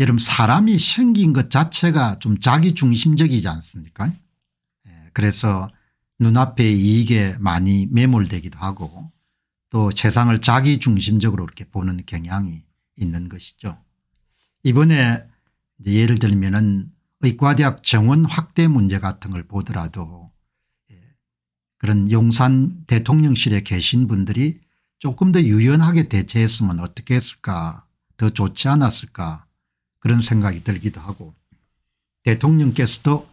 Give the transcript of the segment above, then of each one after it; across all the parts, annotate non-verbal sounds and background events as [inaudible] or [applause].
여러분 사람이 생긴 것 자체가 좀 자기중심적이지 않습니까 예, 그래서 눈앞의 이익에 많이 매몰되기도 하고 또 세상을 자기중심적으로 이렇게 보는 경향이 있는 것이죠. 이번에 예를 들면 은 의과대학 정원 확대 문제 같은 걸 보더라도 예, 그런 용산 대통령실에 계신 분들이 조금 더 유연하게 대처했으면 어떻게 했을까 더 좋지 않았을까 그런 생각이 들기도 하고 대통령께서도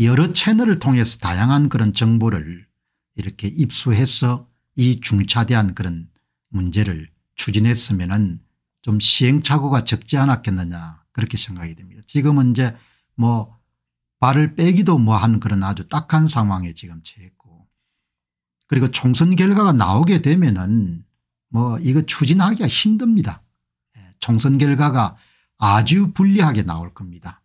여러 채널을 통해서 다양한 그런 정보를 이렇게 입수해서 이 중차대한 그런 문제를 추진했으면 좀 시행착오가 적지 않았겠느냐 그렇게 생각이 됩니다. 지금은 이제 뭐 발을 빼기도 뭐 한 그런 아주 딱한 상황에 지금 처했고 그리고 총선 결과가 나오게 되면 은뭐 이거 추진하기가 힘듭니다. 예, 총선 결과가 아주 불리하게 나올 겁니다.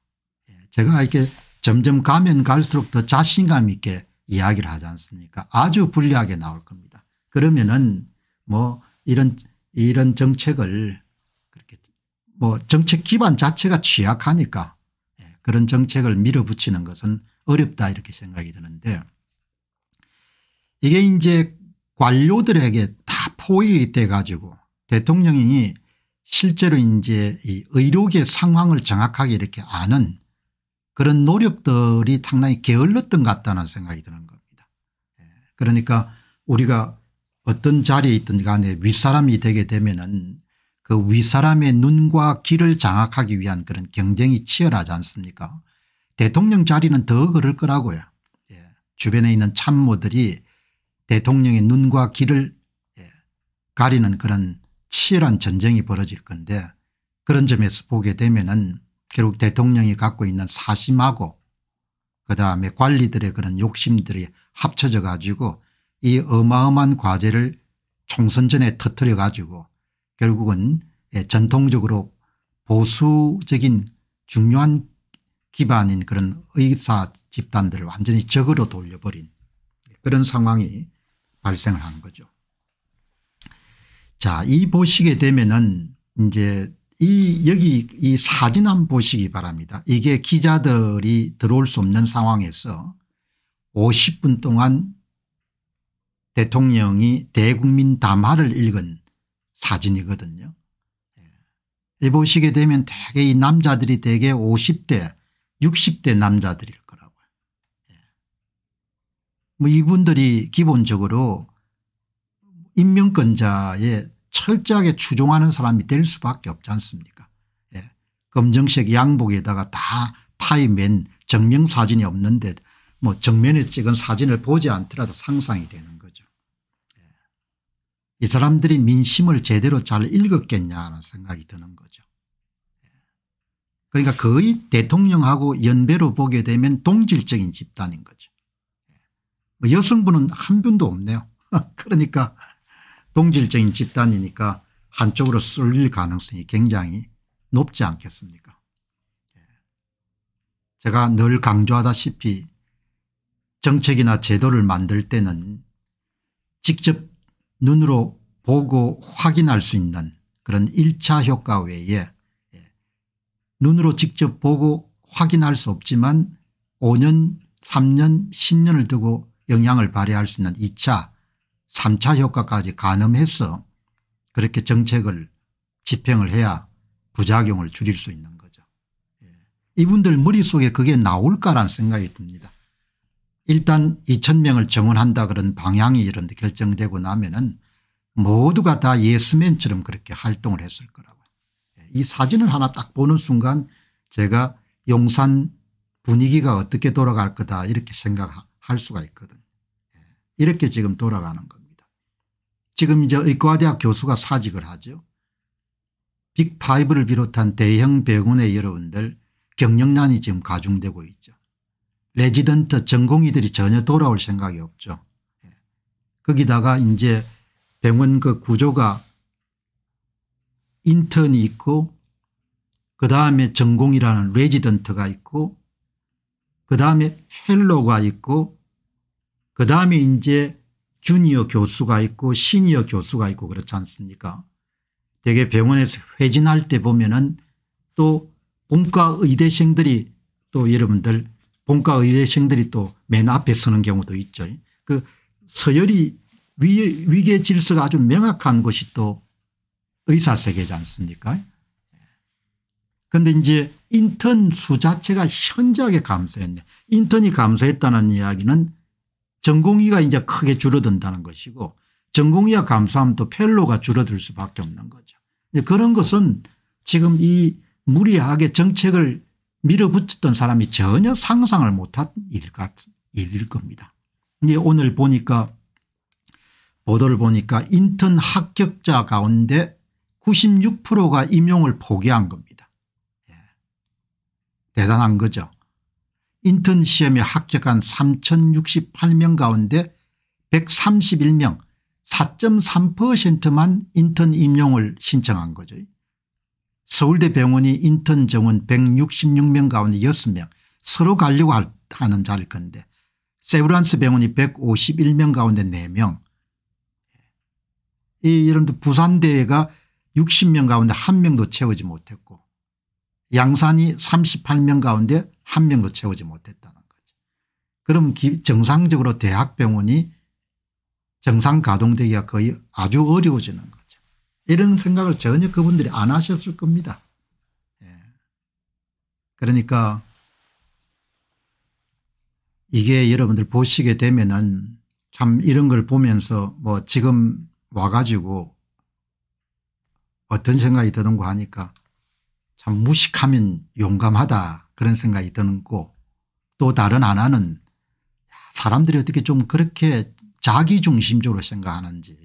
예, 제가 이렇게 점점 가면 갈수록 더 자신감 있게 이야기를 하지 않습니까 아주 불리하게 나올 겁니다. 그러면은 뭐 이런 이런 정책을 그렇게 뭐 정책 기반 자체가 취약하니까 예, 그런 정책을 밀어붙이는 것은 어렵다 이렇게 생각이 드는데 이게 이제 관료들에게 다 포위돼 가지고 대통령이 실제로 이제 이 의료계 상황을 정확하게 이렇게 아는 그런 노력들이 상당히 게을렀던 것 같다는 생각이 드는 겁니다. 예, 그러니까 우리가 어떤 자리에 있든 간에 윗사람이 되게 되면은 그 윗사람의 눈과 귀를 장악하기 위한 그런 경쟁이 치열하지 않습니까 대통령 자리는 더 그럴 거라고요. 예. 주변에 있는 참모들이 대통령의 눈과 귀를 예. 가리는 그런 치열한 전쟁이 벌어질 건데 그런 점에서 보게 되면 은 결국 대통령이 갖고 있는 사심하고 그다음에 관리들의 그런 욕심들이 합쳐져 가지고 이 어마어마한 과제를 총선 전에 터뜨려 가지고 결국은 예, 전통적으로 보수적인 중요한 기반인 그런 의사 집단들을 완전히 적으로 돌려버린 그런 상황이 발생을 한 거죠. 자, 이 보시게 되면은 이제 이 여기 이 사진 한 보시기 바랍니다. 이게 기자들이 들어올 수 없는 상황에서 50분 동안 대통령이 대국민 담화를 읽은 사진이거든요. 예. 이 보시게 되면 대개 이 남자들이 대개 50대 60대 남자들일 거라고요. 예. 뭐 이분들이 기본적으로 인명권자에 철저하게 추종하는 사람이 될 수밖에 없지 않습니까 예. 검정색 양복에다가 다 타임맨 정명사진이 없는데 뭐 정면에 찍은 사진을 보지 않더라도 상상이 되는 거죠. 예. 이 사람들이 민심을 제대로 잘 읽었겠냐 는 생각이 드는 거죠. 예. 그러니까 거의 대통령하고 연배로 보게 되면 동질적인 집단인 거죠. 예. 뭐 여성분은 한 분도 없네요. [laughs] 그러니까 동질적인 집단이니까 한쪽으로 쏠릴 가능성이 굉장히 높지 않겠습니까 예. 제가 늘 강조하다시피 정책이나 제도를 만들 때는 직접 눈으로 보고 확인할 수 있는 그런 1차 효과 외에 예, 눈으로 직접 보고 확인할 수 없지만 5년 3년 10년을 두고 영향을 발휘할 수 있는 2차 3차 효과까지 가늠해서 그렇게 정책을 집행을 해야 부작용을 줄일 수 있는 거죠. 예. 이분들 머릿속에 그게 나올까라는 생각이 듭니다. 일단 2천명을 정원한다 그런 방향이 이런 데 결정되고 나면은 모두가 다 예스맨처럼 그렇게 활동을 했을 거라고. 요이 예. 사진을 하나 딱 보는 순간 제가 용산 분위기가 어떻게 돌아갈 거다 이렇게 생각할 수가 있거든. 예. 이렇게 지금 돌아가는 겁니다. 지금 이제 의과대학 교수가 사직을 하죠. 빅5를 비롯한 대형 병원의 여러분들 경력난이 지금 가중되고 있죠. 레지던트 전공의들이 전혀 돌아올 생각이 없죠. 예. 거기다가 이제 병원 그 구조가 인턴이 있고 그다음에 전공이라는 레지던트가 있고 그다음에 헬로가 있고 그다음에 이제 주니어 교수가 있고 시니어 교수가 있고 그렇지 않습니까 대개 병원에서 회진할 때 보면은 또 본과 의대생들이 또 여러분들 본과 의대생들이 또 맨 앞에 서는 경우도 있죠. 그 서열이 위, 계 질서가 아주 명확한 곳이 또 의사 세계지 않습니까 그런데 이제 인턴 수 자체가 현저하게 감소했네. 인턴이 감소했다는 이야기는 전공의가 이제 크게 줄어든다는 것이고 전공의와감수하면또 펠로가 줄어들 수밖에 없는 거죠. 그런 것은 지금 이 무리하게 정책을 밀어붙였던 사람이 전혀 상상을 못한 일 같, 일일 겁니다. 근데 오늘 보니까 보도를 보니까 인턴 합격자 가운데 96%가 임용을 포기한 겁니다. 예. 대단한 거죠. 인턴 시험에 합격한 3068명 가운데 131명 4.3%만 인턴 임용을 신청한 거죠. 서울대 병원이 인턴 정원 166명 가운데 6명 서로 가려고 하는 자일 건데 세브란스 병원이 151명 가운데 4명 이 여러분들 부산대가 60명 가운데 1명도 채우지 못했고 양산이 38명 가운데 1명도 채우지 못했다는 거죠. 그럼 정상적으로 대학병원이 정상 가동되기가 거의 아주 어려워지는 거죠. 이런 생각을 전혀 그분들이 안 하셨을 겁니다. 예. 그러니까 이게 여러분들 보시게 되면은 참 이런 걸 보면서 뭐 지금 와가지고 어떤 생각이 드는가 하니까 참 무식하면 용감하다 그런 생각이 드는고 또 다른 하나는 사람들이 어떻게 좀 그렇게 자기중심적으로 생각하는지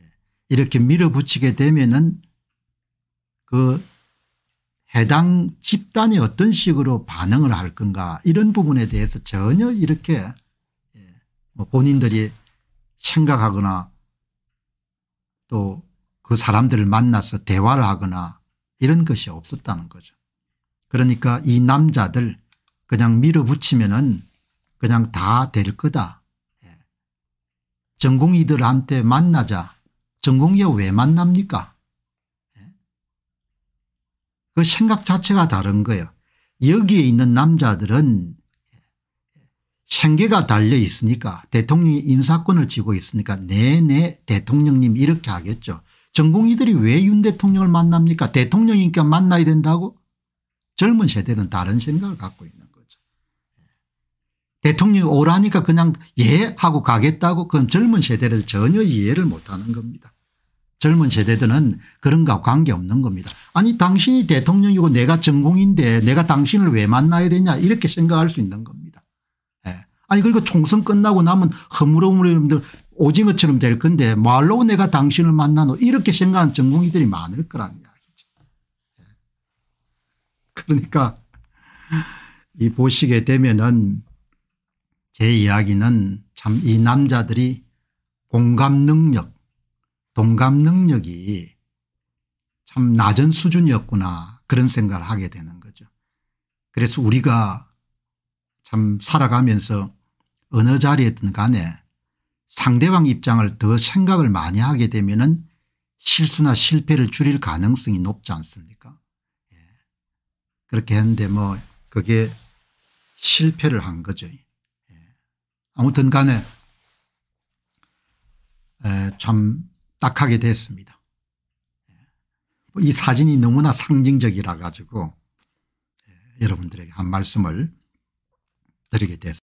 예, 이렇게 밀어붙이게 되면은 그 해당 집단이 어떤 식으로 반응을 할 건가 이런 부분에 대해서 전혀 이렇게 예, 뭐 본인들이 생각하거나 또 그 사람들을 만나서 대화를 하거나 이런 것이 없었다는 거죠. 그러니까 이 남자들 그냥 밀어붙이면 은 그냥 다 될 거다. 예. 전공이들한테 만나자. 전공이야 왜 만납니까? 예. 그 생각 자체가 다른 거예요. 여기에 있는 남자들은 생계가 달려 있으니까 대통령이 인사권을 쥐고 있으니까 내내 대통령님 이렇게 하겠죠. 전공이들이왜윤 대통령을 만납니까 대통령이니까 만나야 된다고 젊은 세대는 다른 생각을 갖고 있는 거죠. 대통령이 오라니까 그냥 예 하고 가겠다고 그건 젊은 세대를 전혀 이해를 못하는 겁니다. 젊은 세대들은 그런 거 관계없는 겁니다. 아니 당신이 대통령이고 내가 전공인데 내가 당신을 왜 만나야 되냐 이렇게 생각할 수 있는 겁니다. 예. 아니 그리고 총선 끝나고 나면 허물허물해들 오징어처럼 될 건데 말로 내가 당신을 만나노 이렇게 생각하는 전공이들이 많을 거라는 이야기죠. 예. 그러니까 이 보시게 되면은 제 이야기는 참 이 남자들이 공감 능력 동감 능력이 참 낮은 수준이었구나 그런 생각을 하게 되는 거죠. 그래서 우리가 참 살아가면서 어느 자리에든 간에 상대방 입장을 더 생각을 많이 하게 되면 은 실수나 실패를 줄일 가능성이 높지 않습니까 예. 그렇게 했는데 뭐 그게 실패를 한 거죠. 예. 아무튼 간에 참 딱하게 됐습니다. 예. 뭐 이 사진이 너무나 상징적이라 가지고 예, 여러분들에게 한 말씀을 드리게 됐습니다.